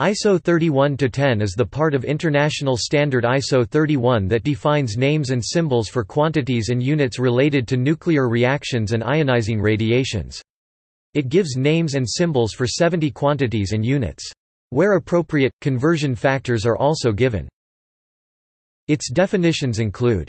ISO 31-10 is the part of International Standard ISO 31 that defines names and symbols for quantities and units related to nuclear reactions and ionizing radiations. It gives names and symbols for 70 quantities and units. Where appropriate, conversion factors are also given. Its definitions include